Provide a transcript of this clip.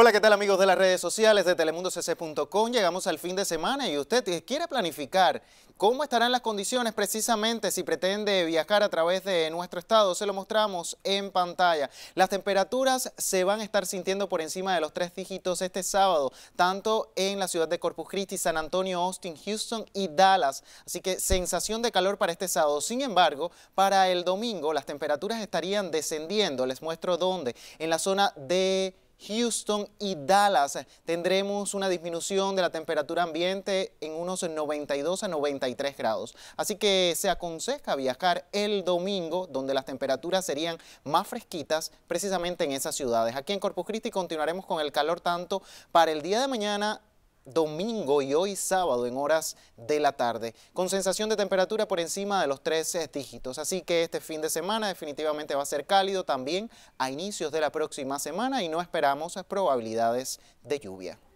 Hola, ¿qué tal amigos de las redes sociales de telemundocc.com? Llegamos al fin de semana y usted quiere planificar cómo estarán las condiciones precisamente si pretende viajar a través de nuestro estado. Se lo mostramos en pantalla. Las temperaturas se van a estar sintiendo por encima de los tres dígitos este sábado, tanto en la ciudad de Corpus Christi, San Antonio, Austin, Houston y Dallas. Así que sensación de calor para este sábado. Sin embargo, para el domingo las temperaturas estarían descendiendo. Les muestro dónde. En la zona de... Houston y Dallas tendremos una disminución de la temperatura ambiente en unos 92 a 93 grados. Así que se aconseja viajar el domingo, donde las temperaturas serían más fresquitas precisamente en esas ciudades. Aquí en Corpus Christi continuaremos con el calor tanto para el día de mañana domingo y hoy sábado en horas de la tarde, con sensación de temperatura por encima de los 13 dígitos. Así que este fin de semana definitivamente va a ser cálido también a inicios de la próxima semana y no esperamos probabilidades de lluvia.